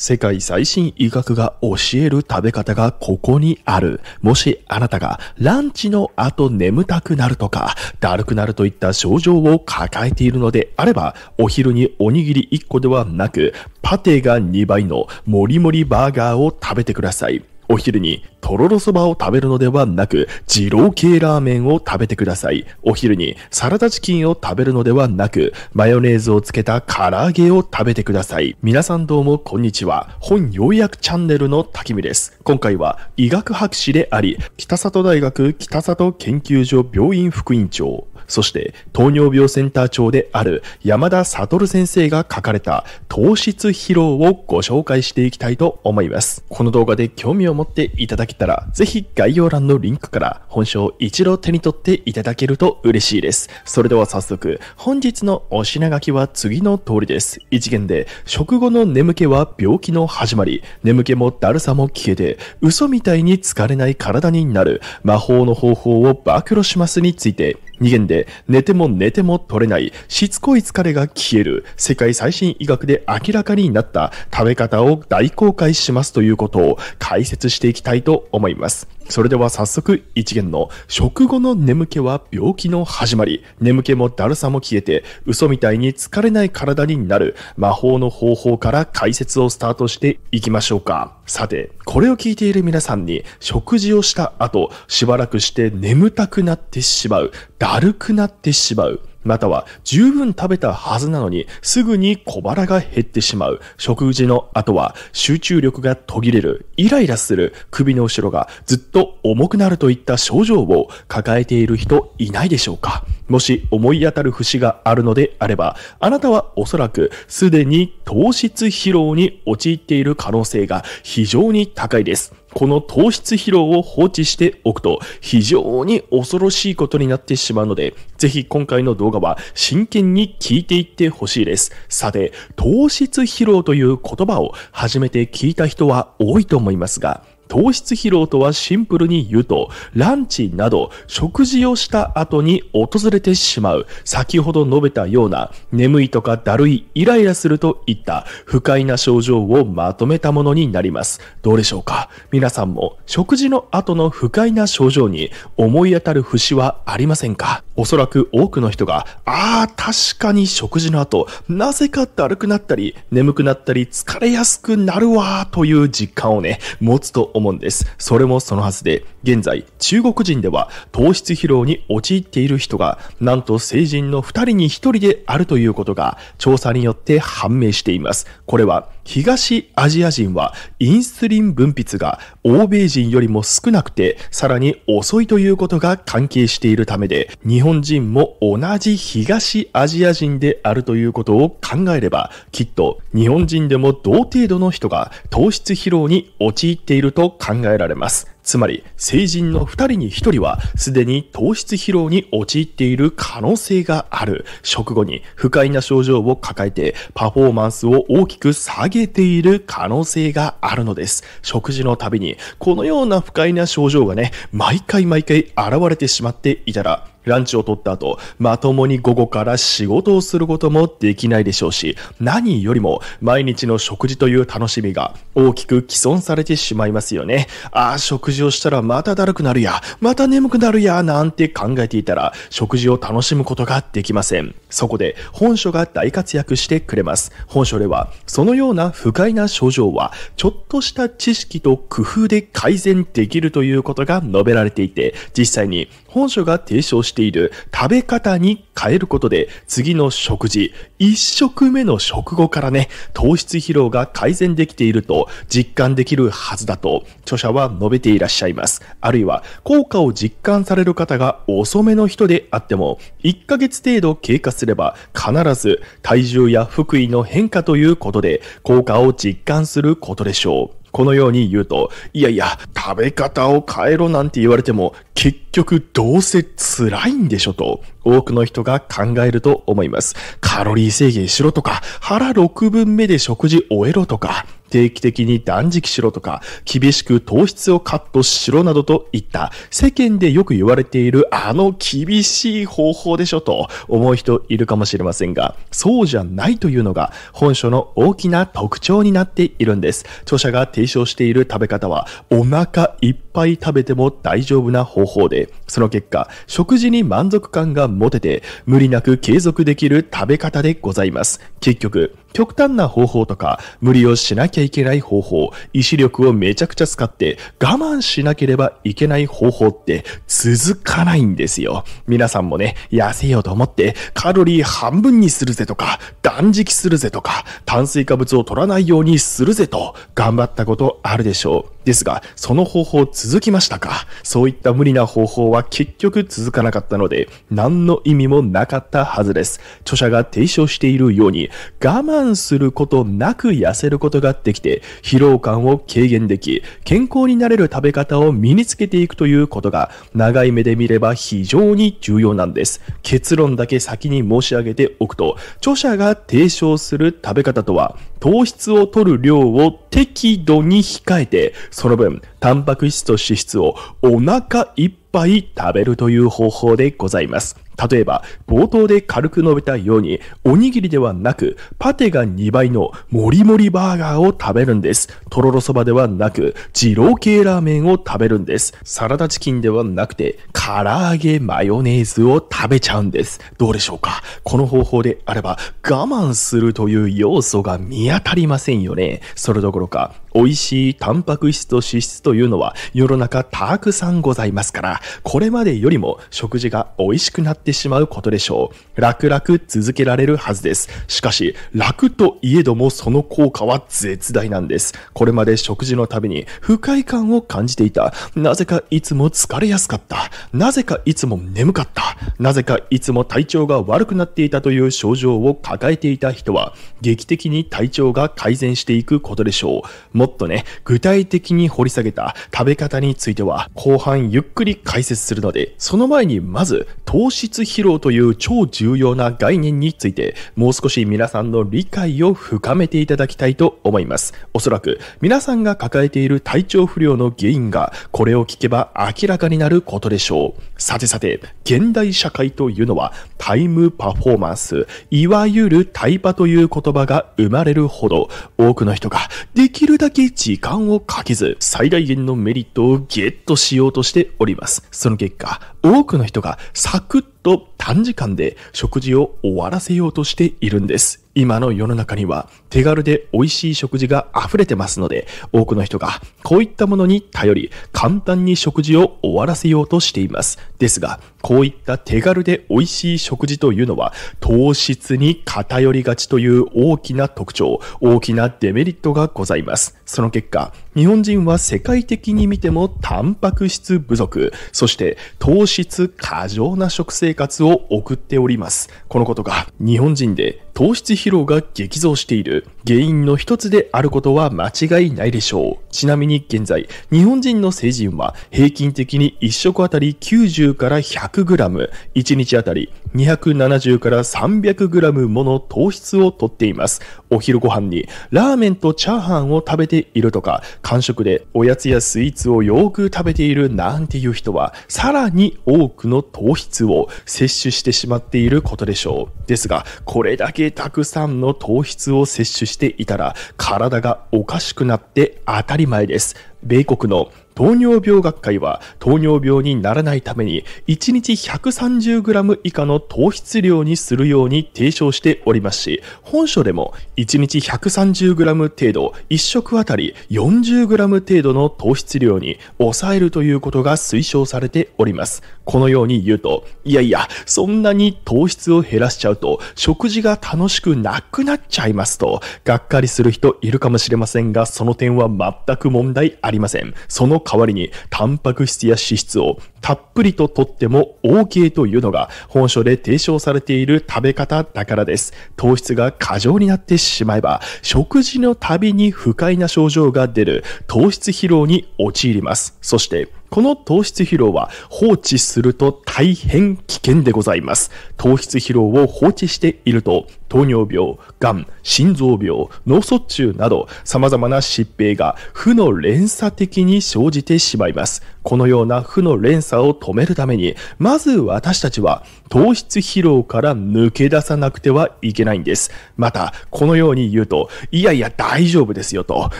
世界最新医学が教える食べ方がここにある。もしあなたがランチの後眠たくなるとか、だるくなるといった症状を抱えているのであれば、お昼におにぎり1個ではなく、パテが2倍のもりもりバーガーを食べてください。お昼にとろろそばを食べるのではなく、二郎系ラーメンを食べてください。お昼にサラダチキンを食べるのではなく、マヨネーズをつけた唐揚げを食べてください。皆さんどうもこんにちは。本ようやくチャンネルの滝見です。今回は医学博士であり、北里大学北里研究所病院副院長、そして糖尿病センター長である山田悟先生が書かれた糖質疲労をご紹介していきたいと思います。この動画で興味を持っていただけたら、ぜひ概要欄のリンクから本書を一度手に取っていただけると嬉しいです。それでは早速、本日のお品書きは次の通りです。一元で、食後の眠気は病気の始まり、眠気もだるさも消えて、嘘みたいに疲れない体になる、魔法の方法を暴露しますについて、二元で寝ても寝ても取れない、しつこい疲れが消える、世界最新医学で明らかになった食べ方を大公開しますということを解説していきたいと思います。それでは早速一元の食後の眠気は病気の始まり。眠気もだるさも消えて嘘みたいに疲れない体になる魔法の方法から解説をスタートしていきましょうか。さて、これを聞いている皆さんに食事をした後しばらくして眠たくなってしまう。だるくなってしまう。または十分食べたはずなのにすぐに小腹が減ってしまう、食事の後は集中力が途切れる、イライラする、首の後ろがずっと重くなるといった症状を抱えている人いないでしょうかもし思い当たる節があるのであれば、あなたはおそらくすでに糖質疲労に陥っている可能性が非常に高いです。この糖質疲労を放置しておくと非常に恐ろしいことになってしまうので、ぜひ今回の動画は真剣に聞いていってほしいです。さて、糖質疲労という言葉を初めて聞いた人は多いと思いますが、糖質疲労とはシンプルに言うと、ランチなど食事をした後に訪れてしまう、先ほど述べたような、眠いとかだるい、イライラするといった不快な症状をまとめたものになります。どうでしょうか皆さんも食事の後の不快な症状に思い当たる節はありませんかおそらく多くの人が、ああ、確かに食事の後、なぜかだるくなったり、眠くなったり、疲れやすくなるわ、という実感をね、持つと思うんです。それもそのはずで、現在、中国人では糖質疲労に陥っている人が、なんと成人の2人に1人であるということが、調査によって判明しています。これは、東アジア人はインスリン分泌が欧米人よりも少なくて、さらに遅いということが関係しているためで、日本人も同じ東アジア人であるということを考えれば、きっと日本人でも同程度の人が糖質疲労に陥っていると考えられます。つまり、成人の2人に1人は、すでに糖質疲労に陥っている可能性がある。食後に不快な症状を抱えて、パフォーマンスを大きく下げている可能性があるのです。食事のたびに、このような不快な症状がね、毎回毎回現れてしまっていたら、ランチを取った後、まともに午後から仕事をすることもできないでしょうし、何よりも毎日の食事という楽しみが大きく既存されてしまいますよね。ああ、食事をしたらまただるくなるや、また眠くなるや、なんて考えていたら、食事を楽しむことができません。そこで、本書が大活躍してくれます。本書では、そのような不快な症状は、ちょっとした知識と工夫で改善できるということが述べられていて、実際に本書が提唱している食べ方に変えることで、次の食事、1食目の食後からね、糖質疲労が改善できていると実感できるはずだと、著者は述べていらっしゃいます。あるいは、効果を実感される方が遅めの人であっても、1ヶ月程度経過すれば、必ず体重や腹囲の変化ということで、効果を実感することでしょう。このように言うと、いやいや、食べ方を変えろなんて言われても、結局どうせ辛いんでしょと、多くの人が考えると思います。カロリー制限しろとか、腹6分目で食事終えろとか、定期的に断食しろとか、厳しく糖質をカットしろなどといった、世間でよく言われているあの厳しい方法でしょと思う人いるかもしれませんが、そうじゃないというのが本書の大きな特徴になっているんです。著者が提唱している食べ方は、お腹いっぱい食べても大丈夫な方法で、その結果、食事に満足感が持てて、無理なく継続できる食べ方でございます。結局、極端な方法とか、無理をしなきゃいけない方法、意志力をめちゃくちゃ使って我慢しなければいけない方法って続かないんですよ。皆さんもね、痩せようと思ってカロリー半分にするぜとか、断食するぜとか、炭水化物を取らないようにするぜと頑張ったことあるでしょう。ですが、その方法続きましたかそういった無理な方法は結局続かなかったので、何の意味もなかったはずです。著者が提唱しているように、我慢我慢することなく痩せることができて、疲労感を軽減でき、健康になれる食べ方を身につけていくということが、長い目で見れば非常に重要なんです。結論だけ先に申し上げておくと、著者が提唱する食べ方とは、糖質を摂る量を適度に控えて、その分、タンパク質と脂質をお腹いっぱい食べるという方法でございます。例えば、冒頭で軽く述べたように、おにぎりではなく、パテが2倍のもりもりバーガーを食べるんです。とろろそばではなく、二郎系ラーメンを食べるんです。サラダチキンではなくて、唐揚げマヨネーズを食べちゃうんです。どうでしょうかこの方法であれば、我慢するという要素が見え見当たりませんよね。それどころか、美味しいタンパク質と脂質というのは世の中たくさんございますから、これまでよりも食事が美味しくなってしまうことでしょう。楽々続けられるはずです。しかし、楽といえどもその効果は絶大なんです。これまで食事のたびに不快感を感じていた。なぜかいつも疲れやすかった。なぜかいつも眠かった。なぜかいつも体調が悪くなっていたという症状を抱えていた人は、劇的に体調が改善していくことでしょう。っとね、具体的に掘り下げた食べ方については後半ゆっくり解説するので、その前にまず糖質疲労という超重要な概念について、もう少し皆さんの理解を深めていただきたいと思います。おそらく皆さんが抱えている体調不良の原因が、これを聞けば明らかになることでしょう。さてさて、現代社会というのはタイムパフォーマンス、いわゆるタイパという言葉が生まれるほど、多くの人ができるだけだけ時間をかけず、最大限のメリットをゲットしようとしております。その結果、多くの人がサクッと短時間で食事を終わらせようとしているんです。今の世の中には手軽で美味しい食事が溢れてますので、多くの人がこういったものに頼り、簡単に食事を終わらせようとしています。ですが、こういった手軽で美味しい食事というのは、糖質に偏りがちという大きな特徴、大きなデメリットがございます。その結果、日本人は世界的に見てもタンパク質不足、そして糖質過剰な食生活を送っております。このことが日本人で糖質疲労が激増している原因の一つであることは間違いないでしょう。ちなみに現在、日本人の成人は平均的に1食あたり90から 100g、1日あたり270から 300g もの糖質をとっています。お昼ご飯にラーメンとチャーハンを食べているとか、間食でおやつやスイーツをよく食べているなんていう人は、さらに多くの糖質を摂取してしまっていることでしょう。ですが、これだけたくさんの糖質を摂取していたら体がおかしくなって当たり前です。米国の糖尿病学会は糖尿病にならないために1日 130g 以下の糖質量にするように提唱しておりますし、本書でも1日 130g 程度、1食あたり 40g 程度の糖質量に抑えるということが推奨されております。このように言うと、いやいや、そんなに糖質を減らしちゃうと食事が楽しくなくなっちゃいますと、がっかりする人いるかもしれませんが、その点は全く問題ありません。その代わりに、タンパク質や脂質をたっぷりと摂っても OK というのが、本書で提唱されている食べ方だからです。糖質が過剰になってしまえば、食事のたびに不快な症状が出る糖質疲労に陥ります。そして、この糖質疲労は放置すると大変危険でございます。糖質疲労を放置していると、糖尿病、癌、心臓病、脳卒中など様々な疾病が負の連鎖的に生じてしまいます。このような負の連鎖を止めるために、まず私たちは糖質疲労から抜け出さなくてはいけないんです。また、このように言うと、いやいや大丈夫ですよと、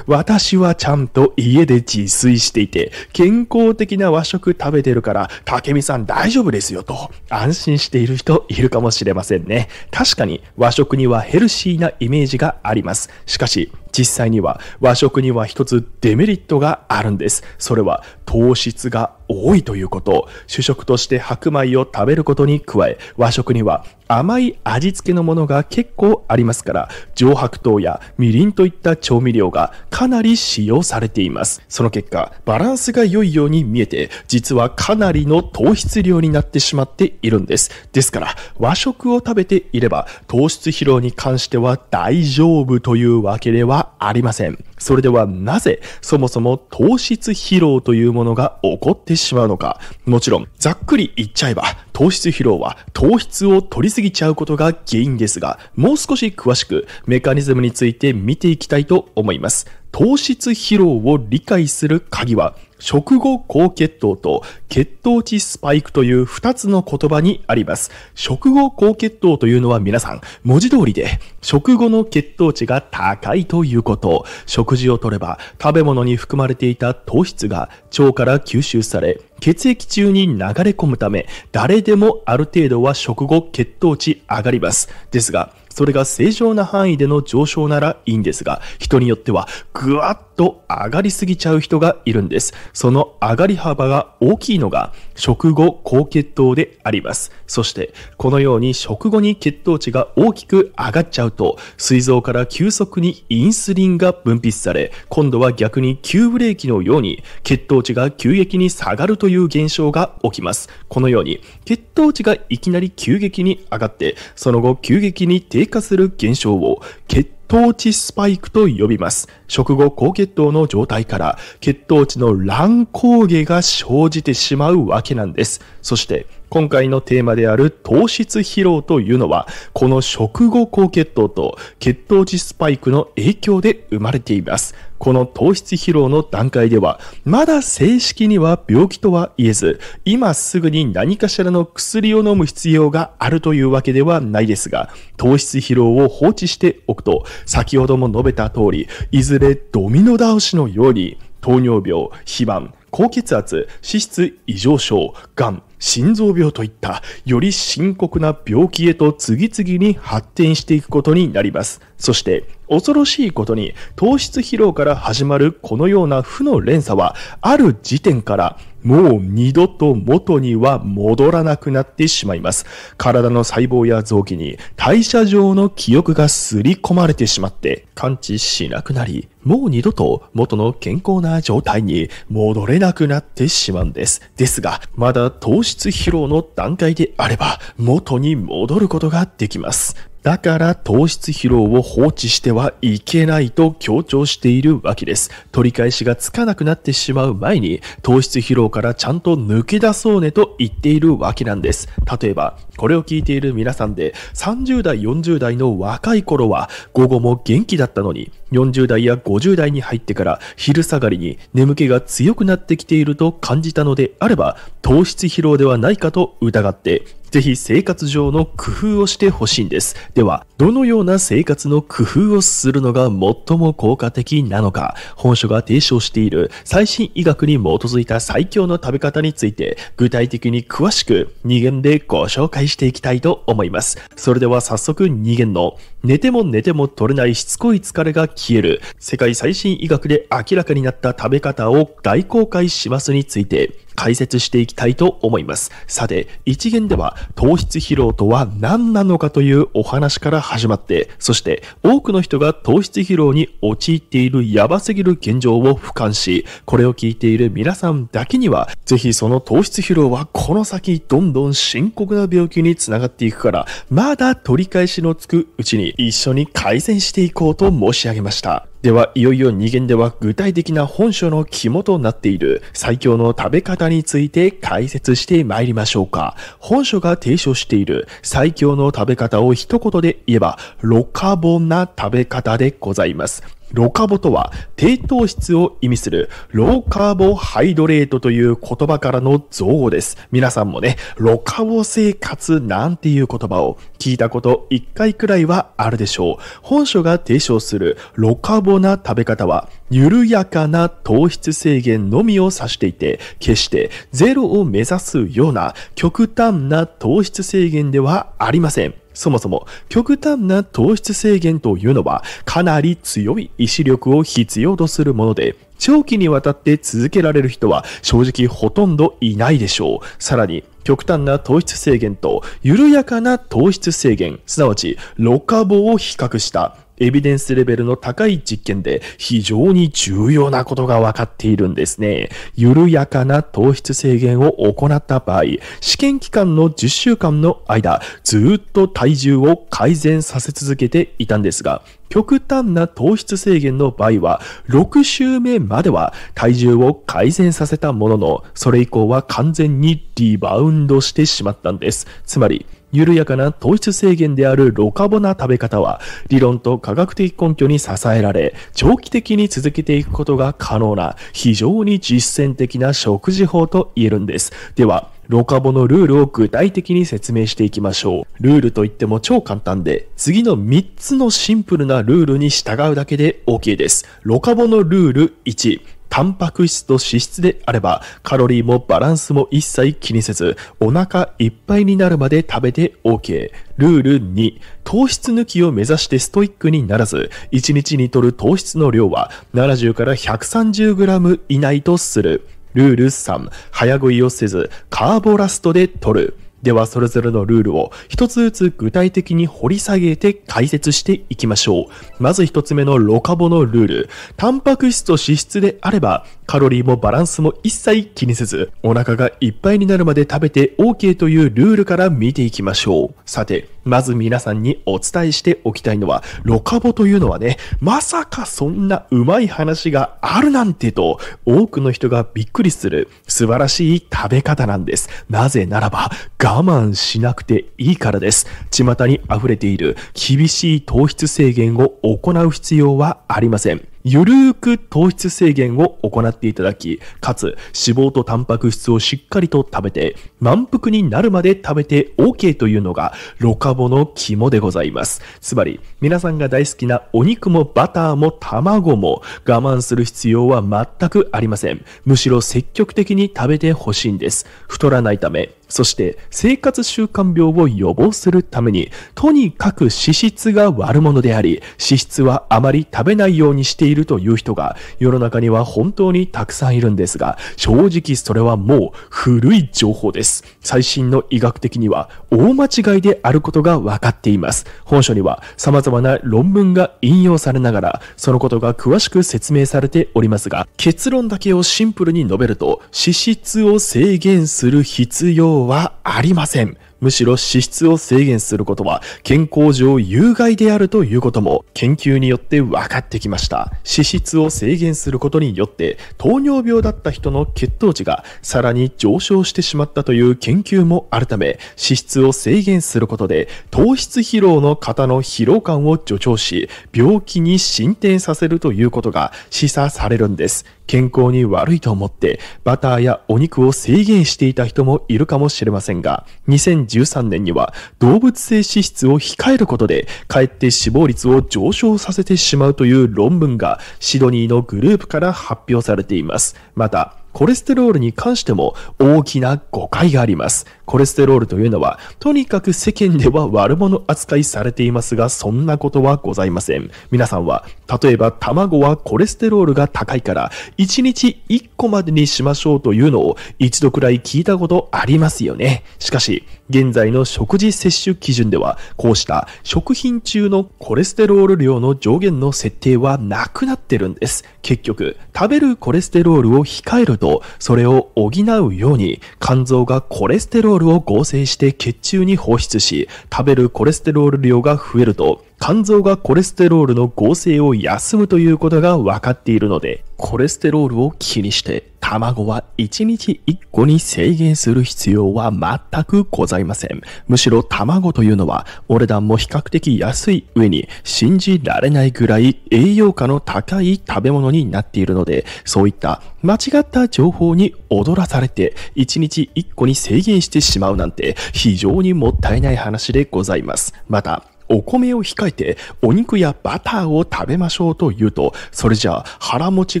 私はちゃんと家で自炊していて、健康的な和食食べてるから、竹見さん大丈夫ですよと、安心している人いるかもしれませんね。確かに和食にはヘルシーなイメージがあります。しかし、実際には和食には一つデメリットがあるんです。それは糖質が多いということ、主食として白米を食べることに加え、和食には甘い味付けのものが結構ありますから、上白糖やみりんといった調味料がかなり使用されています。その結果、バランスが良いように見えて、実はかなりの糖質量になってしまっているんです。ですから、和食を食べていれば、糖質疲労に関しては大丈夫というわけではありません。それではなぜそもそも糖質疲労というものが起こってしまうのか。もちろん、ざっくり言っちゃえば、糖質疲労は糖質を取りすぎちゃうことが原因ですが、もう少し詳しくメカニズムについて見ていきたいと思います。糖質疲労を理解する鍵は食後高血糖と血糖値スパイクという2つの言葉にあります。食後高血糖というのは皆さん、文字通りで、食後の血糖値が高いということ。食事をとれば、食べ物に含まれていた糖質が腸から吸収され、血液中に流れ込むため、誰でもある程度は食後血糖値上がります。ですが、それが正常な範囲での上昇ならいいんですが、人によってはぐわっと上がりすぎちゃう人がいるんです。その上がり幅が大きいのが食後高血糖であります。そして、このように食後に血糖値が大きく上がっちゃうと、膵臓から急速にインスリンが分泌され、今度は逆に急ブレーキのように血糖値が急激に下がるという現象が起きます。このように、血糖値がいきなり急激に上がって、その後急激に低下する現象を血糖値スパイクと呼びます。食後高血糖の状態から血糖値の乱高下が生じてしまうわけなんです。そして今回のテーマである糖質疲労というのは、この食後高血糖と血糖値スパイクの影響で生まれています。この糖質疲労の段階では、まだ正式には病気とは言えず、今すぐに何かしらの薬を飲む必要があるというわけではないですが、糖質疲労を放置しておくと、先ほども述べた通り、いずれドミノ倒しのように、糖尿病、肥満、高血圧、脂質異常症、癌、心臓病といったより深刻な病気へと次々に発展していくことになります。そして恐ろしいことに糖質疲労から始まるこのような負の連鎖はある時点からもう二度と元には戻らなくなってしまいます。体の細胞や臓器に代謝上の記憶がすり込まれてしまって感知しなくなり、もう二度と元の健康な状態に戻れなくなってしまうんです。ですが、まだ糖質疲労の段階であれば元に戻ることができます。だから糖質疲労を放置してはいけないと強調しているわけです。取り返しがつかなくなってしまう前に糖質疲労からちゃんと抜け出そうねと言っているわけなんです。例えばこれを聞いている皆さんで、30代、40代の若い頃は、午後も元気だったのに、40代や50代に入ってから昼下がりに眠気が強くなってきていると感じたのであれば、糖質疲労ではないかと疑って、ぜひ生活上の工夫をしてほしいんです。では、どのような生活の工夫をするのが最も効果的なのか、本書が提唱している最新医学に基づいた最強の食べ方について、具体的に詳しく2限でご紹介していきたいと思います。それでは早速、2弦の寝ても寝ても取れないしつこい疲れが消える、世界最新医学で明らかになった食べ方を大公開しますについて、解説していきたいと思います。さて、一元では糖質疲労とは何なのかというお話から始まって、そして多くの人が糖質疲労に陥っているやばすぎる現状を俯瞰し、これを聞いている皆さんだけには、ぜひその糖質疲労はこの先どんどん深刻な病気につながっていくから、まだ取り返しのつくうちに一緒に改善していこうと申し上げました。では、いよいよ2限では具体的な本書の肝となっている最強の食べ方について解説してまいりましょうか。本書が提唱している最強の食べ方を一言で言えば、ロカボな食べ方でございます。ロカボとは低糖質を意味するローカーボハイドレートという言葉からの造語です。皆さんもね、ロカボ生活なんていう言葉を聞いたこと一回くらいはあるでしょう。本書が提唱するロカボぼな食べ方は、緩やかな糖質制限のみを指していて、決してゼロを目指すような極端な糖質制限ではありません。そもそも極端な糖質制限というのはかなり強い意志力を必要とするもので、長期にわたって続けられる人は正直ほとんどいないでしょう。さらに、極端な糖質制限と緩やかな糖質制限、すなわち、ロカ棒を比較したエビデンスレベルの高い実験で非常に重要なことが分かっているんですね。緩やかな糖質制限を行った場合、試験期間の10週間の間、ずっと体重を改善させ続けていたんですが、極端な糖質制限の場合は、6週目までは体重を改善させたものの、それ以降は完全にリバウンドしてしまったんです。つまり、緩やかな糖質制限であるロカボな食べ方は理論と科学的根拠に支えられ長期的に続けていくことが可能な非常に実践的な食事法と言えるんです。では、ロカボのルールを具体的に説明していきましょう。ルールといっても超簡単で、次の3つのシンプルなルールに従うだけで OK です。ロカボのルール1、タンパク質と脂質であれば、カロリーもバランスも一切気にせず、お腹いっぱいになるまで食べて OK。ルール2、糖質抜きを目指してストイックにならず、1日に摂る糖質の量は70から 130g 以内とする。ルール3、早食いをせず、カーボラストで摂る。ではそれぞれのルールを一つずつ具体的に掘り下げて解説していきましょう。まず一つ目のロカボのルール。タンパク質と脂質であればカロリーもバランスも一切気にせずお腹がいっぱいになるまで食べて OK というルールから見ていきましょう。さて、まず皆さんにお伝えしておきたいのは、ロカボというのはね、まさかそんなうまい話があるなんてと、多くの人がびっくりする素晴らしい食べ方なんです。なぜならば、我慢しなくていいからです。巷に溢れている厳しい糖質制限を行う必要はありません。ゆるーく糖質制限を行っていただき、かつ脂肪とタンパク質をしっかりと食べて、満腹になるまで食べて OK というのが、ロカボの肝でございます。つまり、皆さんが大好きなお肉もバターも卵も我慢する必要は全くありません。むしろ積極的に食べてほしいんです。太らないため、そして生活習慣病を予防するために、とにかく脂質が悪者であり、脂質はあまり食べないようにしているという人が世の中には本当にたくさんいるんですが、正直それはもう古い情報です。最新の医学的には大間違いであることが分かっています。本書には様々な論文が引用されながら、そのことが詳しく説明されておりますが、結論だけをシンプルに述べると、脂質を制限する必要はありません。むしろ脂質を制限することは健康上有害であるということも研究によって分かってきました。脂質を制限することによって糖尿病だった人の血糖値がさらに上昇してしまったという研究もあるため脂質を制限することで糖質疲労の方の疲労感を助長し病気に進展させるということが示唆されるんです。健康に悪いと思ってバターやお肉を制限していた人もいるかもしれませんが、2013年には動物性脂質を控えることで、かえって死亡率を上昇させてしまうという論文がシドニーのグループから発表されています。また、コレステロールに関しても大きな誤解があります。コレステロールというのは、とにかく世間では悪者扱いされていますが、そんなことはございません。皆さんは、例えば卵はコレステロールが高いから、1日1個までにしましょうというのを一度くらい聞いたことありますよね。しかし、現在の食事摂取基準では、こうした食品中のコレステロール量の上限の設定はなくなってるんです。結局、食べるコレステロールを控えると、それを補うように、肝臓がコレステロールロールを合成して血中に放出し、食べるコレステロール量が増えると、肝臓がコレステロールの合成を休むということが分かっているので、コレステロールを気にして、卵は1日1個に制限する必要は全くございません。むしろ卵というのは、お値段も比較的安い上に、信じられないぐらい栄養価の高い食べ物になっているので、そういった間違った情報に踊らされて、1日1個に制限してしまうなんて、非常にもったいない話でございます。また、お米を控えてお肉やバターを食べましょうと言うと、それじゃあ腹持ち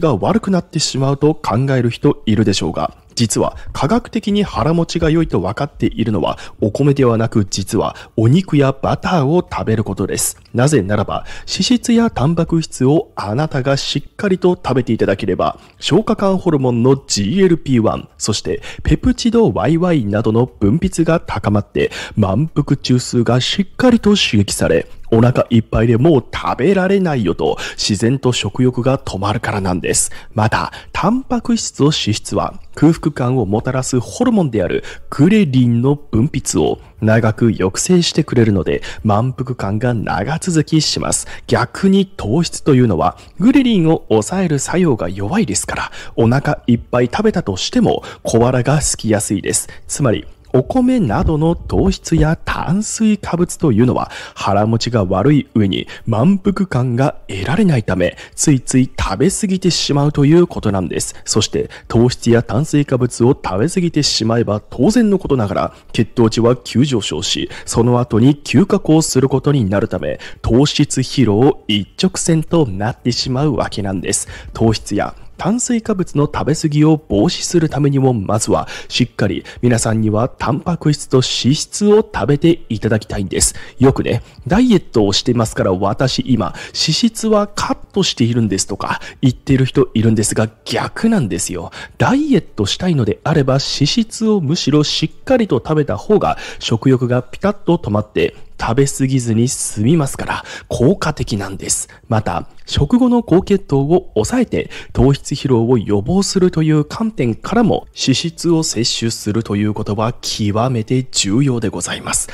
が悪くなってしまうと考える人いるでしょうが、実は科学的に腹持ちが良いと分かっているのはお米ではなく実はお肉やバターを食べることです。なぜならば脂質やタンパク質をあなたがしっかりと食べていただければ消化管ホルモンの GLP-1 そしてペプチド YY などの分泌が高まって満腹中枢がしっかりと刺激されお腹いっぱいでもう食べられないよと自然と食欲が止まるからなんです。また、タンパク質と脂質は空腹感をもたらすホルモンであるグレリンの分泌を長く抑制してくれるので満腹感が長続きします。逆に糖質というのはグレリンを抑える作用が弱いですからお腹いっぱい食べたとしても小腹が空きやすいです。つまりお米などの糖質や炭水化物というのは腹持ちが悪い上に満腹感が得られないため、ついつい食べ過ぎてしまうということなんです。そして糖質や炭水化物を食べ過ぎてしまえば当然のことながら血糖値は急上昇し、その後に急加工することになるため、糖質疲労一直線となってしまうわけなんです。糖質や炭水化物の食べ過ぎを防止するためにも、まずはしっかり皆さんにはタンパク質と脂質を食べていただきたいんです。よくね、ダイエットをしてますから私今、脂質はカットしているんですとか言っている人いるんですが逆なんですよ。ダイエットしたいのであれば脂質をむしろしっかりと食べた方が食欲がピタッと止まって食べ過ぎずに済みますから効果的なんです。また、食後の高血糖を抑えて糖質疲労を予防するという観点からも脂質を摂取するということは極めて重要でございます。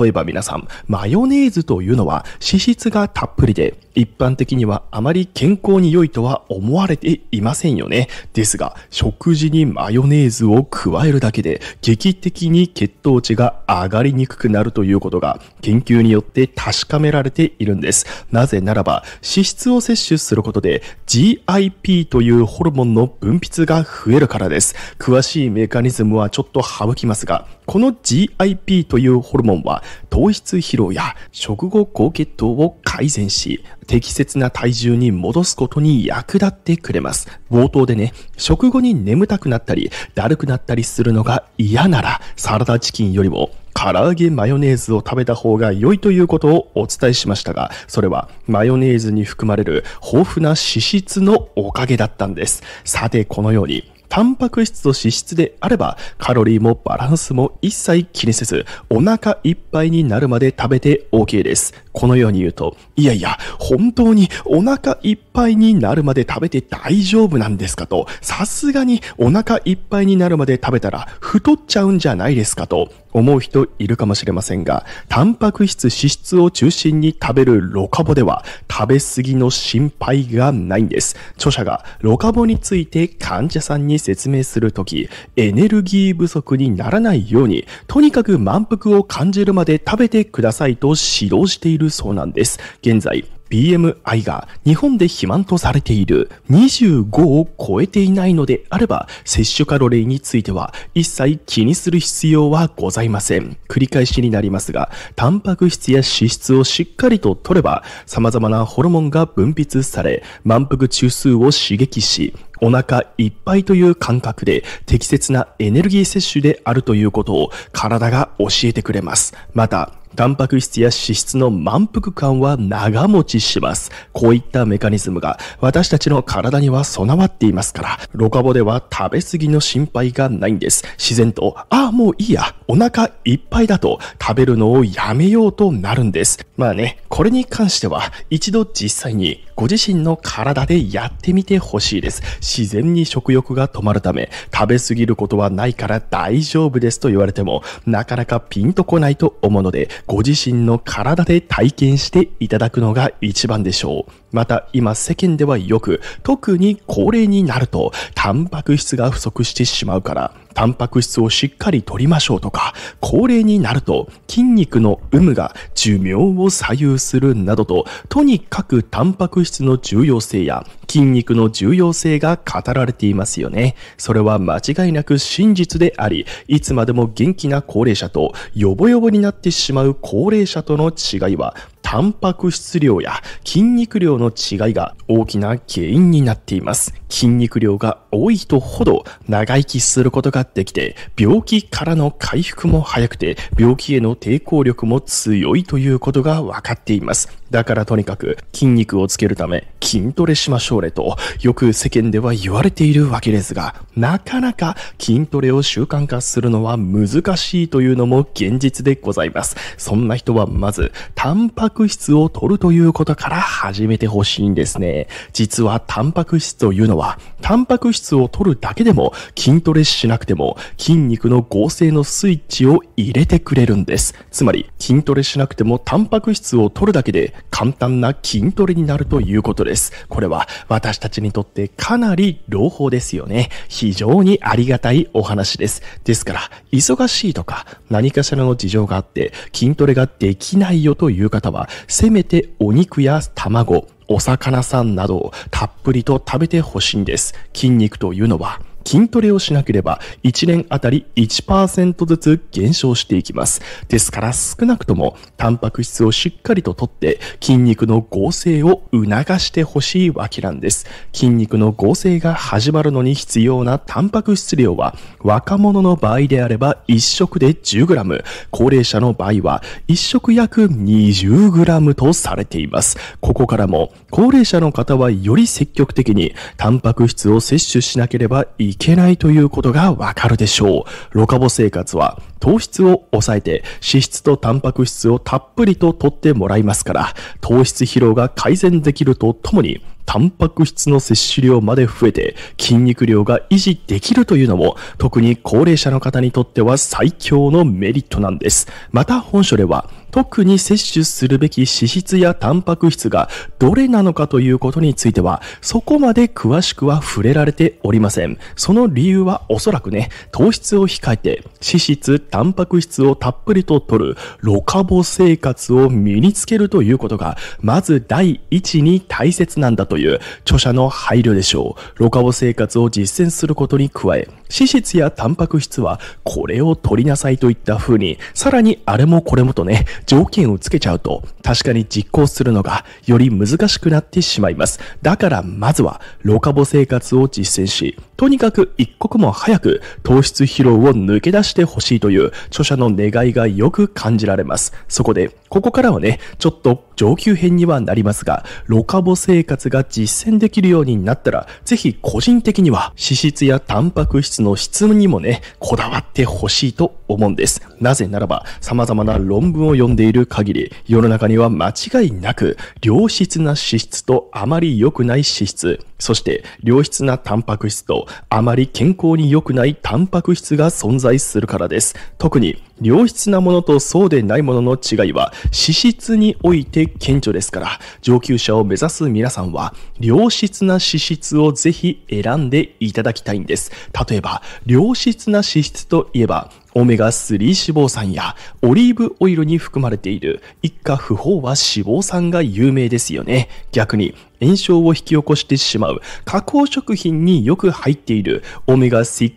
例えば皆さん、マヨネーズというのは脂質がたっぷりで一般的にはあまり健康に良いとは思われていませんよね。ですが、食事にマヨネーズを加えるだけで劇的に血糖値が上がりにくくなるということが研究によって確かめられているんです。なぜならば、脂質をを摂取することで GIP というホルモンの分泌が増えるからです。詳しいメカニズムはちょっと省きますが、この GIP というホルモンは糖質疲労や食後高血糖を改善し、適切な体重に戻すことに役立ってくれます。冒頭でね、食後に眠たくなったり、だるくなったりするのが嫌なら、サラダチキンよりも唐揚げマヨネーズを食べた方が良いということをお伝えしましたが、それはマヨネーズに含まれる豊富な脂質のおかげだったんです。さて、このように、タンパク質と脂質であれば、カロリーもバランスも一切気にせず、お腹いっぱいになるまで食べて OK です。このように言うと、いやいや、本当にお腹いっぱいになるまで食べて大丈夫なんですかと、さすがにお腹いっぱいになるまで食べたら太っちゃうんじゃないですかと、思う人いるかもしれませんが、タンパク質、脂質を中心に食べるロカボでは、食べ過ぎの心配がないんです。著者がロカボについて患者さんに説明するとき、エネルギー不足にならないように、とにかく満腹を感じるまで食べてくださいと指導しているそうなんです。現在、BMI が日本で肥満とされている25を超えていないのであれば、摂取カロリーについては一切気にする必要はございません。繰り返しになりますが、タンパク質や脂質をしっかりと取れば、様々なホルモンが分泌され、満腹中枢を刺激し、お腹いっぱいという感覚で適切なエネルギー摂取であるということを体が教えてくれます。また、タンパク質や脂質の満腹感は長持ちします。こういったメカニズムが私たちの体には備わっていますから、ロカボでは食べ過ぎの心配がないんです。自然と、ああ、もういいや、お腹いっぱいだと食べるのをやめようとなるんです。まあね、これに関しては一度実際にご自身の体でやってみてほしいです。自然に食欲が止まるため、食べ過ぎることはないから大丈夫ですと言われても、なかなかピンとこないと思うので、ご自身の体で体験していただくのが一番でしょう。また今世間ではよく、特に高齢になると、タンパク質が不足してしまうから、タンパク質をしっかりとりましょうとか、高齢になると筋肉の有無が寿命を左右するなどと、とにかくタンパク質の重要性や筋肉の重要性が語られていますよね。それは間違いなく真実であり、いつまでも元気な高齢者と、ヨボヨボになってしまう高齢者との違いは、タンパク質量や筋肉量の違いが大きな原因になっています。筋肉量が多い人ほど長生きすることができて、病気からの回復も早くて、病気への抵抗力も強いということが分かっています。だからとにかく筋肉をつけるため筋トレしましょうれとよく世間では言われているわけですが、なかなか筋トレを習慣化するのは難しいというのも現実でございます。そんな人はまずタンパク質を取るということから始めてほしいんですね。実はタンパク質というのはタンパク質を取るだけでも筋トレしなくても筋肉の合成のスイッチを入れてくれるんです。つまり筋トレしなくてもタンパク質を取るだけで簡単な筋トレになるということです。これは私たちにとってかなり朗報ですよね。非常にありがたいお話です。ですから、忙しいとか何かしらの事情があって筋トレができないよという方は、せめてお肉や卵、お魚さんなどをたっぷりと食べてほしいんです。筋肉というのは筋トレをしなければ1年あたり1%ずつ減少していきます。ですから少なくともタンパク質をしっかりと取って筋肉の合成を促してほしいわけなんです。筋肉の合成が始まるのに必要なタンパク質量は若者の場合であれば1食で 10g、高齢者の場合は1食約 20g とされています。ここからも高齢者の方はより積極的にタンパク質を摂取しなければいいけないということがわかるでしょう。ロカボ生活は糖質を抑えて脂質とタンパク質をたっぷりと取ってもらいますから、糖質疲労が改善できるとともに、タンパク質の摂取量まで増えて筋肉量が維持できるというのも特に高齢者の方にとっては最強のメリットなんです。また本書では特に摂取するべき脂質やタンパク質がどれなのかということについては、そこまで詳しくは触れられておりません。その理由はおそらくね、糖質を控えて、脂質、タンパク質をたっぷりと取る、ロカボ生活を身につけるということが、まず第一に大切なんだという著者の配慮でしょう。ロカボ生活を実践することに加え、脂質やタンパク質はこれを取りなさいといった風に、さらにあれもこれもとね、条件をつけちゃうと確かに実行するのがより難しくなってしまいます。だからまずはロカボ生活を実践し、とにかく一刻も早く糖質疲労を抜け出してほしいという著者の願いがよく感じられます。そこで、ここからはね、ちょっと上級編にはなりますが、ロカボ生活が実践できるようになったら、ぜひ個人的には脂質やタンパク質の質にもね、こだわってほしいと思うんです。なぜならば、様々な論文を読んんでいる限り、世の中には間違いなく、良質な脂質とあまり良くない脂質、そして良質なタンパク質とあまり健康に良くないタンパク質が存在するからです。特に良質なものとそうでないものの違いは脂質において顕著ですから、上級者を目指す皆さんは良質な脂質をぜひ選んでいただきたいんです。例えば、良質な脂質といえばオメガ3脂肪酸やオリーブオイルに含まれている一家不飽和脂肪酸が有名ですよね。逆に炎症を引き起こしてしまう加工食品によく入っているオメガ6脂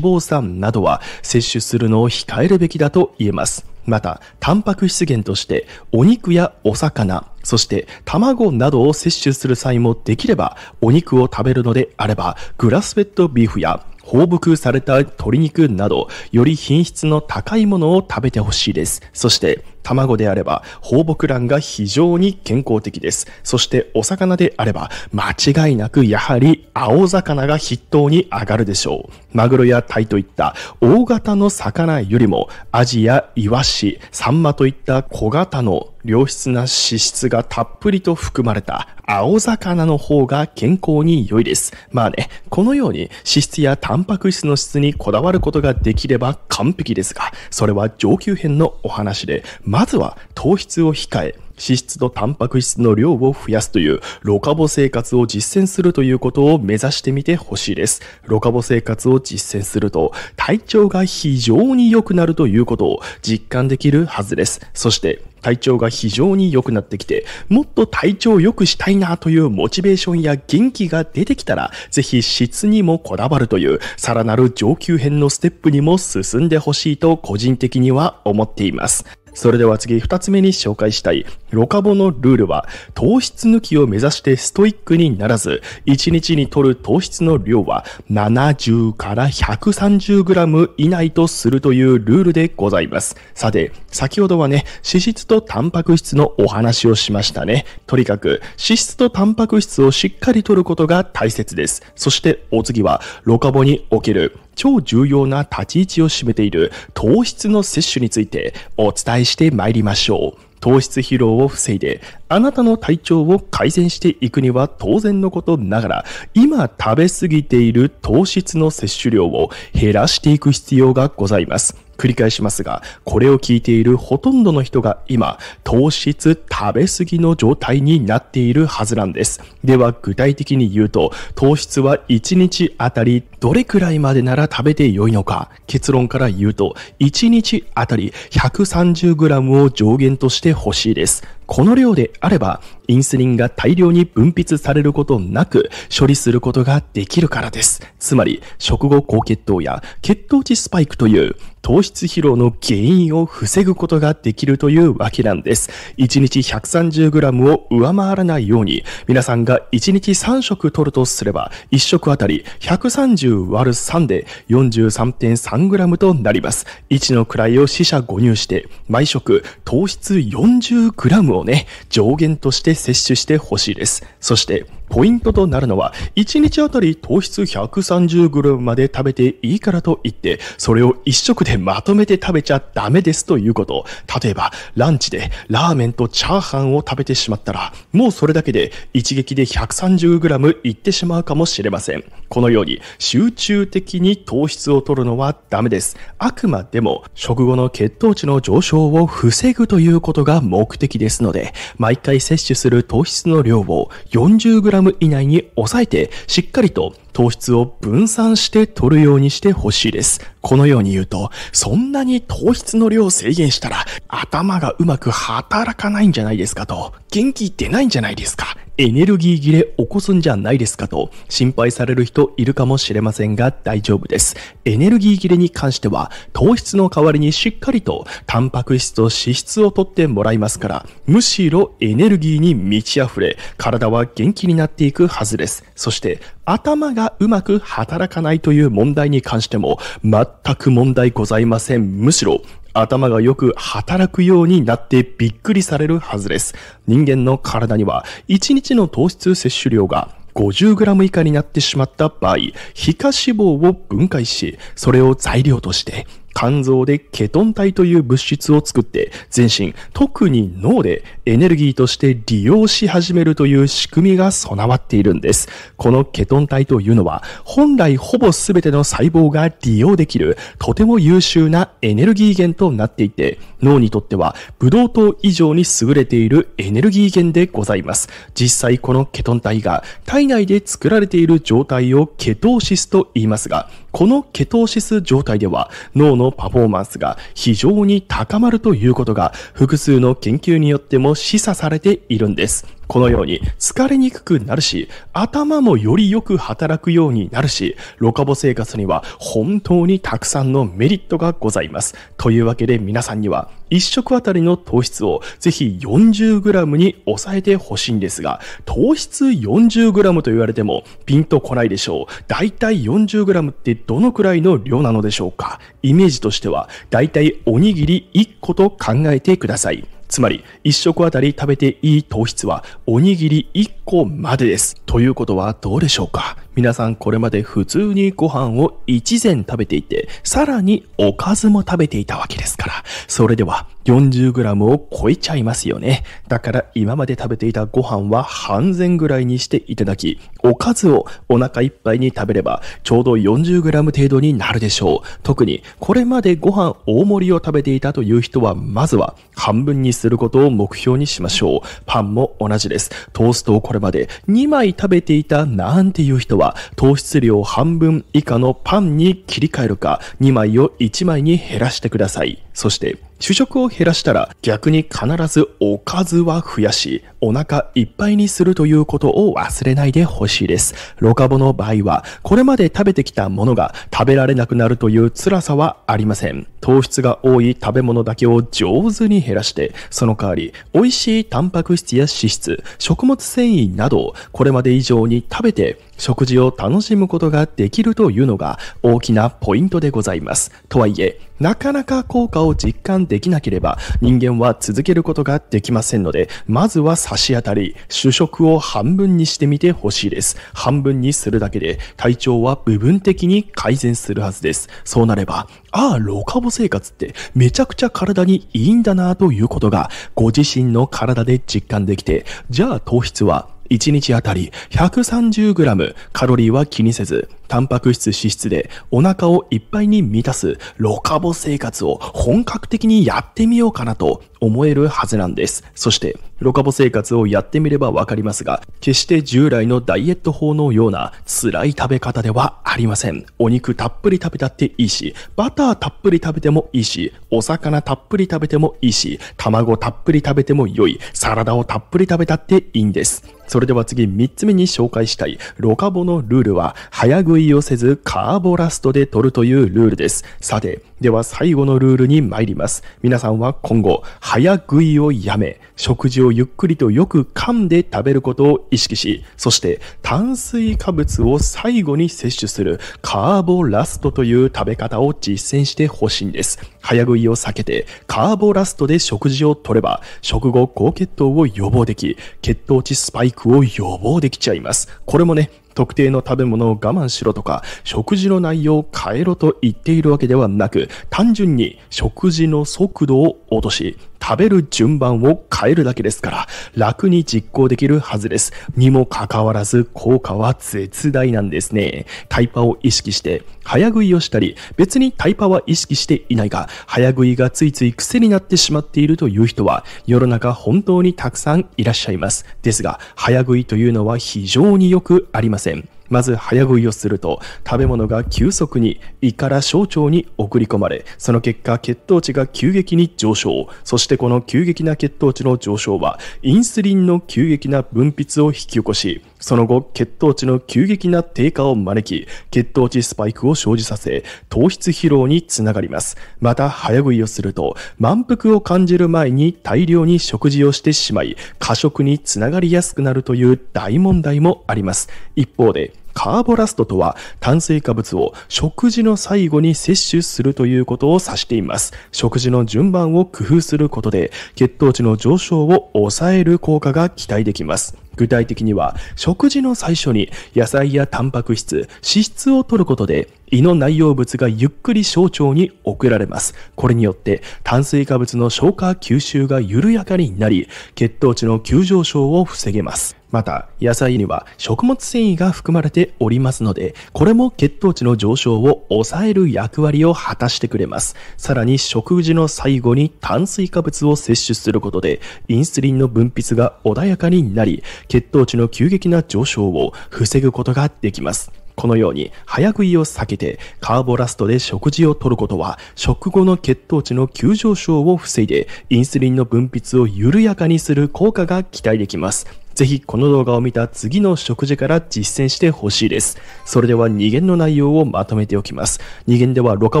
肪酸などは摂取するのを控えるべきだと言えます。また、タンパク質源としてお肉やお魚、そして卵などを摂取する際もできればお肉を食べるのであればグラスフェットビーフや放牧された鶏肉など、より品質の高いものを食べてほしいです。そして、卵であれば放牧卵が非常に健康的です。そしてお魚であれば間違いなくやはり青魚が筆頭に上がるでしょう。マグロやタイといった大型の魚よりもアジやイワシ、サンマといった小型の良質な脂質がたっぷりと含まれた青魚の方が健康に良いです。まあね、このように脂質やタンパク質の質にこだわることができれば完璧ですが、それは上級編のお話で、まずは糖質を控え、脂質とタンパク質の量を増やすというロカボ生活を実践するということを目指してみてほしいです。ロカボ生活を実践すると体調が非常に良くなるということを実感できるはずです。そして体調が非常に良くなってきて、もっと体調を良くしたいなというモチベーションや元気が出てきたら、ぜひ質にもこだわるという、さらなる上級編のステップにも進んでほしいと個人的には思っています。それでは次二つ目に紹介したいロカボのルールは糖質抜きを目指してストイックにならず1日に摂る糖質の量は70から 130g 以内とするというルールでございますさて先ほどはね脂質とタンパク質のお話をしましたねとにかく脂質とタンパク質をしっかり摂ることが大切ですそしてお次はロカボにおける超重要な立ち位置を占めている糖質の摂取についてお伝えしてまいりましょう。糖質疲労を防いで、あなたの体調を改善していくには当然のことながら、今食べ過ぎている糖質の摂取量を減らしていく必要がございます。繰り返しますが、これを聞いているほとんどの人が今、糖質食べ過ぎの状態になっているはずなんです。では、具体的に言うと、糖質は1日あたりどれくらいまでなら食べて良いのか、結論から言うと、1日あたり 130g を上限としてほしいです。この量であれば、インスリンが大量に分泌されることなく処理することができるからです。つまり、食後高血糖や血糖値スパイクという糖質疲労の原因を防ぐことができるというわけなんです。1日 130g を上回らないように、皆さんが1日3食取るとすれば、1食あたり 130÷3 で 43.3g となります。1の位を四捨五入して、毎食糖質 40g をね、上限として摂取してほしいです。そして、ポイントとなるのは、1日あたり糖質 130g まで食べていいからと言って、それを1食でまとめて食べちゃダメですということ。例えば、ランチでラーメンとチャーハンを食べてしまったら、もうそれだけで一撃で 130g いってしまうかもしれません。このように、集中的に糖質を取るのはダメです。あくまでも、食後の血糖値の上昇を防ぐということが目的ですので、毎回摂取する糖質の量を 40g g 以内に抑えて、しっかりと糖質を分散して取るようにしてほしいです。このように言うと、そんなに糖質の量を制限したら頭がうまく働かないんじゃないですかと、元気出ないんじゃないですか。エネルギー切れ起こすんじゃないですかと心配される人いるかもしれませんが大丈夫です。エネルギー切れに関しては糖質の代わりにしっかりとタンパク質と脂質をとってもらいますから、むしろエネルギーに満ち溢れ、体は元気になっていくはずです。そして頭がうまく働かないという問題に関しても全く問題ございません。むしろ頭がよく働くようになってびっくりされるはずです。人間の体には1日の糖質摂取量が 50g 以下になってしまった場合、皮下脂肪を分解し、それを材料として肝臓でケトン体という物質を作って全身、特に脳でエネルギーとして利用し始めるという仕組みが備わっているんです。このケトン体というのは本来ほぼ全ての細胞が利用できるとても優秀なエネルギー源となっていて脳にとってはブドウ糖以上に優れているエネルギー源でございます。実際このケトン体が体内で作られている状態をケトーシスと言いますがこのケトーシス状態では脳のパフォーマンスが非常に高まるということが複数の研究によっても示唆されているんです。このように疲れにくくなるし、頭もよりよく働くようになるし、ロカボ生活には本当にたくさんのメリットがございます。というわけで皆さんには、1食あたりの糖質をぜひ 40g に抑えてほしいんですが、糖質 40g と言われてもピンとこないでしょう。だいたい 40g ってどのくらいの量なのでしょうかイメージとしては、だいたいおにぎり1個と考えてください。つまり、1食あたり食べていい糖質は、おにぎり1個までです。ということはどうでしょうか皆さんこれまで普通にご飯を一膳食べていて、さらにおかずも食べていたわけですから。それでは 40g を超えちゃいますよね。だから今まで食べていたご飯は半膳ぐらいにしていただき、おかずをお腹いっぱいに食べればちょうど 40g 程度になるでしょう。特にこれまでご飯大盛りを食べていたという人はまずは半分にすることを目標にしましょう。パンも同じです。トーストをこれまで2枚食べていたなんていう人は糖質量半分以下のパンに切り替えるか2枚を1枚に減らしてください。そして主食を減らしたら逆に必ずおかずは増やし、お腹いっぱいにするということを忘れないでほしいです。ロカボの場合は、これまで食べてきたものが食べられなくなるという辛さはありません。糖質が多い食べ物だけを上手に減らして、その代わり、美味しいタンパク質や脂質、食物繊維などをこれまで以上に食べて、食事を楽しむことができるというのが大きなポイントでございます。とはいえ、なかなか効果を実感できなければ人間は続けることができませんので、まずは差し当たり、主食を半分にしてみてほしいです。半分にするだけで体調は部分的に改善するはずです。そうなれば、ああ、ロカボ生活ってめちゃくちゃ体にいいんだなということがご自身の体で実感できて、じゃあ糖質は1日あたり 130g、カロリーは気にせず、タンパク質脂質でお腹をいっぱいに満たすロカボ生活を本格的にやってみようかなと思えるはずなんです。そして、ロカボ生活をやってみればわかりますが、決して従来のダイエット法のような辛い食べ方ではありません。お肉たっぷり食べたっていいし、バターたっぷり食べてもいいし、お魚たっぷり食べてもいいし、卵たっぷり食べても良い、サラダをたっぷり食べたっていいんです。それでは次3つ目に紹介したいロカボのルールは早食いをせずカーボラストで取るというルールです。さて、では最後のルールに参ります。皆さんは今後、早食いをやめ、食事をゆっくりとよく噛んで食べることを意識し、そして炭水化物を最後に摂取するカーボラストという食べ方を実践してほしいんです。早食いを避けてカーボラストで食事をとれば、食後高血糖を予防でき、血糖値スパイクを予防できちゃいます。これもね、特定の食べ物を我慢しろとか、食事の内容を変えろと言っているわけではなく、単純に食事の速度を落とし、食べる順番を変えるだけですから、楽に実行できるはずです。にもかかわらず、効果は絶大なんですね。タイパを意識して、早食いをしたり、別にタイパは意識していないが、早食いがついつい癖になってしまっているという人は、世の中本当にたくさんいらっしゃいます。ですが、早食いというのは非常によくあります。Same. まず早食いをすると食べ物が急速に胃から小腸に送り込まれその結果血糖値が急激に上昇そしてこの急激な血糖値の上昇はインスリンの急激な分泌を引き起こしその後血糖値の急激な低下を招き血糖値スパイクを生じさせ糖質疲労につながりますまた早食いをすると満腹を感じる前に大量に食事をしてしまい過食につながりやすくなるという大問題もあります一方でカーボラストとは炭水化物を食事の最後に摂取するということを指しています。食事の順番を工夫することで血糖値の上昇を抑える効果が期待できます。具体的には食事の最初に野菜やタンパク質、脂質を摂ることで胃の内容物がゆっくり小腸に送られます。これによって炭水化物の消化吸収が緩やかになり、血糖値の急上昇を防げます。また、野菜には食物繊維が含まれておりますので、これも血糖値の上昇を抑える役割を果たしてくれます。さらに食事の最後に炭水化物を摂取することで、インスリンの分泌が穏やかになり、血糖値の急激な上昇を防ぐことができます。このように早食いを避けてカーボラストで食事をとることは食後の血糖値の急上昇を防いでインスリンの分泌を緩やかにする効果が期待できます。ぜひこの動画を見た次の食事から実践してほしいです。それでは2限の内容をまとめておきます。2限ではロカ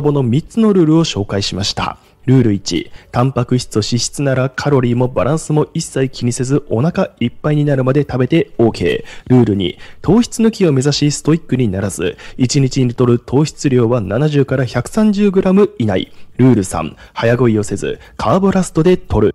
ボの3つのルールを紹介しました。ルール1、タンパク質と脂質ならカロリーもバランスも一切気にせずお腹いっぱいになるまで食べて OK。ルール2、糖質抜きを目指しストイックにならず、1日にとる糖質量は70から 130g 以内。ルール3、早食いをせず、カーボラストで取る。